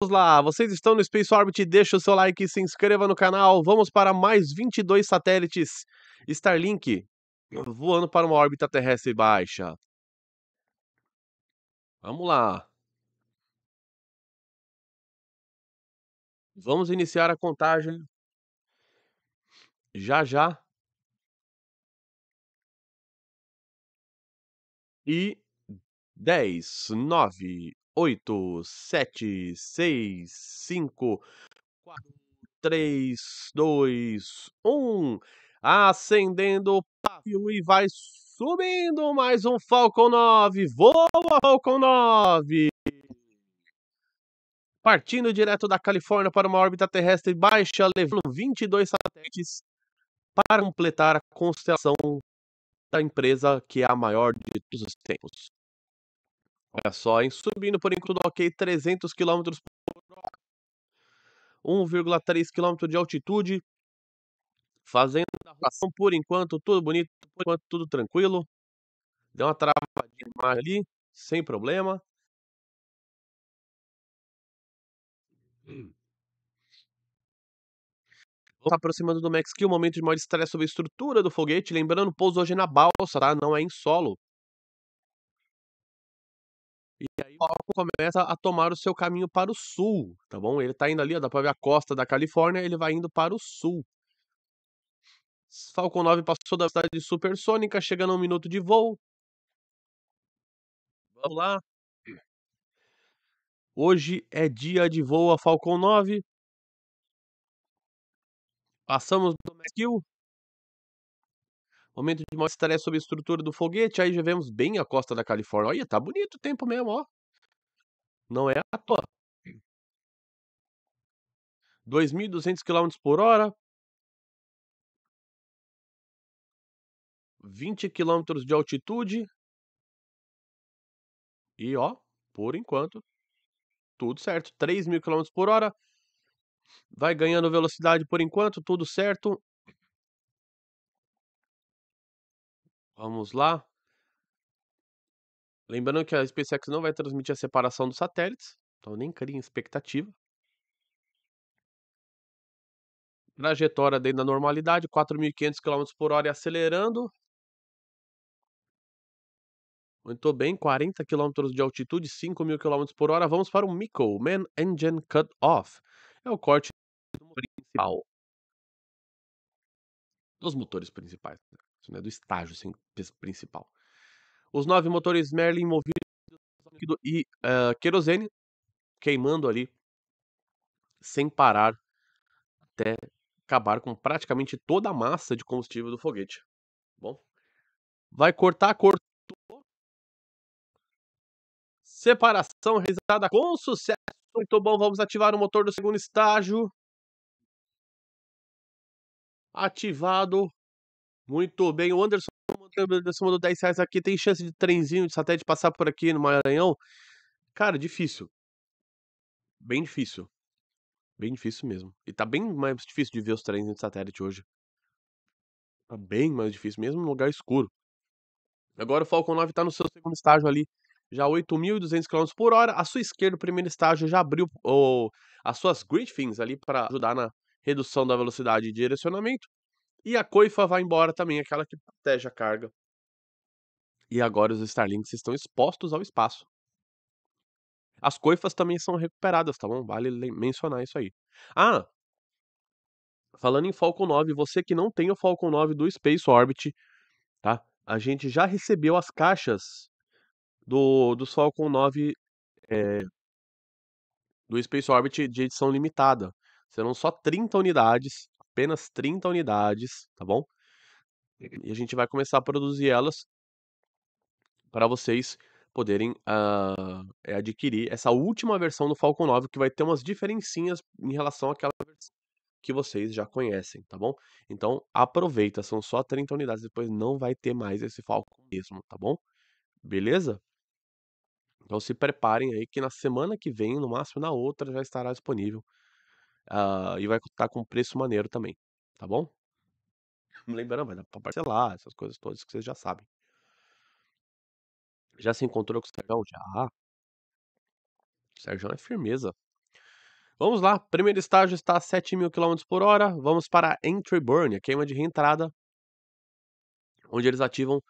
Vamos lá, vocês estão no Space Orbit, deixa o seu like, e se inscreva no canal, vamos para mais 22 satélites Starlink voando para uma órbita terrestre baixa. Vamos lá. Vamos iniciar a contagem já já. E 10, 9, 8, 7, 6, 5, 4, 3, 2, 1. Acendendo o pavio e vai subindo mais um Falcon 9. Voa, Falcon 9! Partindo direto da Califórnia para uma órbita terrestre baixa, levando 22 satélites para completar a constelação da empresa que é a maior de todos os tempos. Olha só, hein? Subindo por enquanto ok 300 km por hora. 1,3 km de altitude. Fazendo a rotação por enquanto, tudo bonito, por enquanto tudo tranquilo. Deu uma travadinha mais ali, sem problema. Vamos aproximando do Max que é o momento de maior estresse sobre a estrutura do foguete. Lembrando, o pouso hoje na balsa, tá? Não é em solo. E aí o Falcon começa a tomar o seu caminho para o sul, tá bom? Ele tá indo ali, ó, dá pra ver a costa da Califórnia, ele vai indo para o sul. Falcon 9 passou da cidade supersônica, chegando a um minuto de voo. Vamos lá. Hoje é dia de voo a Falcon 9. Passamos do Mesquil, Aumento de maior estresse sobre a estrutura do foguete. Aí já vemos bem a costa da Califórnia. Olha, tá bonito o tempo mesmo, ó. Não é à toa. 2.200 km por hora. 20 km de altitude. E ó, por enquanto, tudo certo. 3.000 km por hora. Vai ganhando velocidade por enquanto, tudo certo. Vamos lá. Lembrando que a SpaceX não vai transmitir a separação dos satélites, então nem cria expectativa. Trajetória dentro da normalidade, 4.500 km por hora e acelerando. Muito bem, 40 km de altitude, 5.000 km por hora. Vamos para o MICO, Man Engine Cut Off. É o corte principal. Dos motores principais. Né? né, do estágio assim, principal. Os nove motores Merlin movidos e uh, querosene, queimando ali sem parar até acabar com praticamente toda a massa de combustível do foguete. Bom, vai cortar, cortou. Separação realizada com sucesso. Muito bom, vamos ativar o motor do segundo estágio. Ativado muito bem, o Anderson mandou 10 reais aqui. Tem chance de trenzinho de satélite passar por aqui no Maranhão? Cara, difícil. Bem difícil. Bem difícil mesmo. E tá bem mais difícil de ver os trenzinhos de satélite hoje. Tá bem mais difícil, mesmo em lugar escuro. Agora o Falcon 9 tá no seu segundo estágio ali, já 8.200 km por hora. a sua esquerda, o primeiro estágio já abriu oh, as suas Griffins ali para ajudar na redução da velocidade de direcionamento. E a coifa vai embora também, aquela que protege a carga. E agora os Starlinks estão expostos ao espaço. As coifas também são recuperadas, tá bom? Vale mencionar isso aí. Ah, falando em Falcon 9, você que não tem o Falcon 9 do Space Orbit, tá? A gente já recebeu as caixas do, dos Falcon 9 é, do Space Orbit de edição limitada. Serão só 30 unidades apenas 30 unidades, tá bom? Uhum. E a gente vai começar a produzir elas para vocês poderem uh, adquirir essa última versão do Falcon 9, que vai ter umas diferencinhas em relação àquela versão que vocês já conhecem, tá bom? Então aproveita, são só 30 unidades, depois não vai ter mais esse Falcon mesmo, tá bom? Beleza? Então se preparem aí que na semana que vem, no máximo na outra, já estará disponível ah, e vai estar com preço maneiro também, tá bom? Lembrando, vai dar pra parcelar, essas coisas todas que vocês já sabem. Já se encontrou com o Sergão? Já. O Sergão é firmeza. Vamos lá, primeiro estágio está a 7 mil km por hora. Vamos para a Entry Burn, a queima de reentrada, onde eles ativam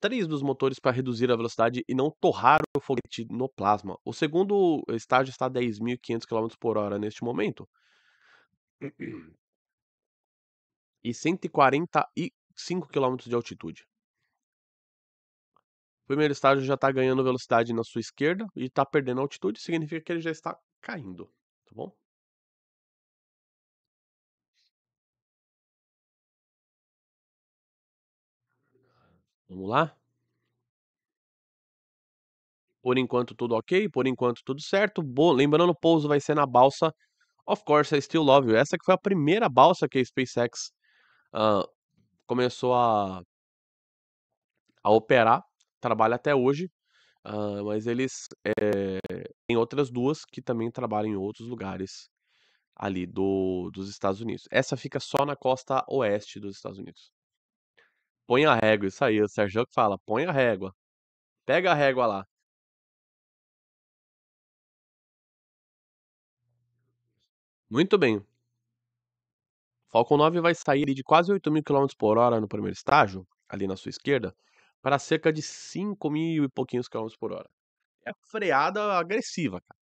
três dos motores para reduzir a velocidade e não torrar o foguete no plasma. O segundo estágio está a 10.500 km por hora neste momento e 145 km de altitude. O primeiro estágio já está ganhando velocidade na sua esquerda e está perdendo altitude, significa que ele já está caindo, tá bom? Vamos lá? Por enquanto tudo ok, por enquanto tudo certo. Bo... Lembrando, o pouso vai ser na balsa Of Course I Still Love You. Essa que foi a primeira balsa que a SpaceX uh, começou a, a operar, trabalha até hoje, uh, mas eles é, eh, têm outras duas que também trabalham em outros lugares ali do, dos Estados Unidos. Essa fica só na costa oeste dos Estados Unidos. Põe a régua, isso aí, o Sérgio que fala, põe a régua. Pega a régua lá. Muito bem. Falcon 9 vai sair de quase 8 mil km por hora no primeiro estágio, ali na sua esquerda, para cerca de 5 mil e pouquinhos quilômetros por hora. É freada agressiva, cara.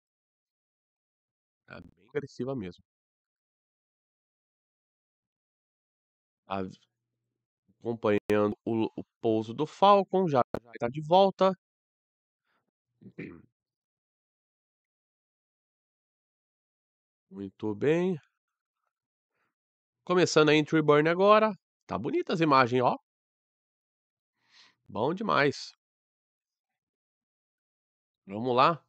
É bem agressiva mesmo. Acompanhando o, o pouso do Falcon, já está de volta. Muito bem. Começando a Entry Burn agora. Tá bonita as imagens, ó. Bom demais. Vamos lá.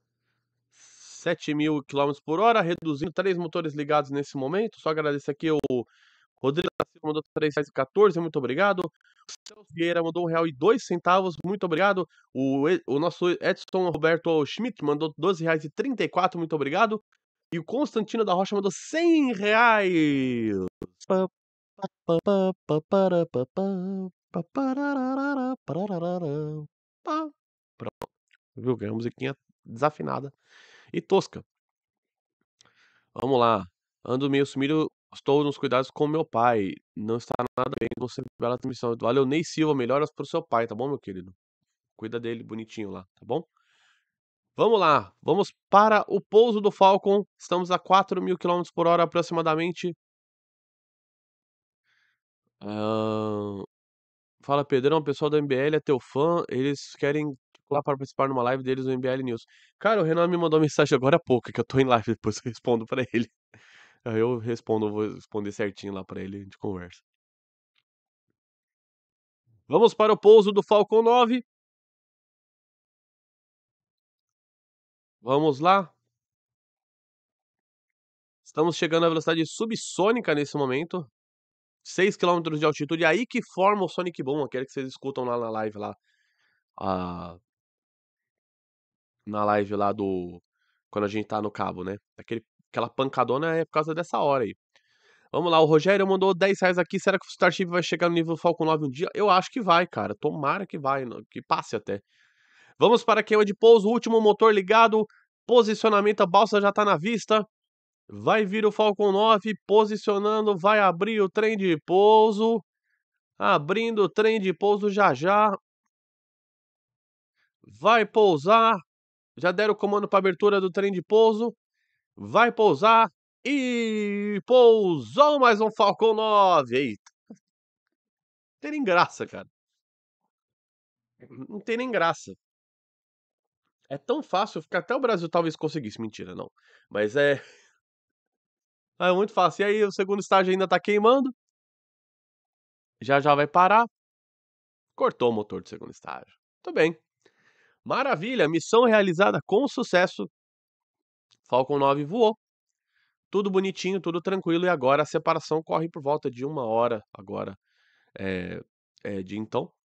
7 mil km por hora, reduzindo três motores ligados nesse momento. Só agradecer aqui o Rodrigo da Silva mandou 3 reais e muito obrigado. O Celso Vieira mandou um real e dois centavos, muito obrigado. O, o nosso Edson Roberto Schmidt mandou 12 reais e muito obrigado. E o Constantino da Rocha mandou 100 reais. Pronto. Viu? Uma musiquinha desafinada e tosca. Vamos lá. Ando meio sumido, estou nos cuidados com meu pai. Não está nada bem, você bela transmissão. Valeu, Ney Silva, melhoras pro seu pai, tá bom, meu querido? Cuida dele bonitinho lá, tá bom? Vamos lá, vamos para o pouso do Falcon. Estamos a 4 mil km por hora aproximadamente. Uh... Fala Pedrão, pessoal do MBL é teu fã, eles querem lá para participar numa live deles no MBL News. Cara, o Renan me mandou uma mensagem agora há pouco, que eu tô em live, depois eu respondo para ele. Eu respondo, vou responder certinho lá para ele, a gente conversa. Vamos para o pouso do Falcon 9. Vamos lá? Estamos chegando à velocidade subsônica nesse momento. 6 km de altitude, é aí que forma o Sonic Boom, aquele que vocês escutam lá na live lá. Ah, na live lá do. Quando a gente tá no cabo, né? Aquele, aquela pancadona é por causa dessa hora aí. Vamos lá, o Rogério mandou 10 reais aqui. Será que o Starship vai chegar no nível Falcon 9 um dia? Eu acho que vai, cara. Tomara que vai, que passe até. Vamos para a queima de pouso, último motor ligado, posicionamento, a balsa já está na vista. Vai vir o Falcon 9, posicionando, vai abrir o trem de pouso. Abrindo o trem de pouso já já. Vai pousar. Já deram o comando para abertura do trem de pouso. Vai pousar. E pousou mais um Falcon 9. Eita. Não tem nem graça, cara. Não tem nem graça. É tão fácil, ficar até o Brasil talvez conseguisse. Mentira, não. Mas é. É muito fácil. E aí, o segundo estágio ainda tá queimando. Já já vai parar. Cortou o motor do segundo estágio. Tudo bem. Maravilha, missão realizada com sucesso. Falcon 9 voou. Tudo bonitinho, tudo tranquilo. E agora a separação corre por volta de uma hora agora é, é de então.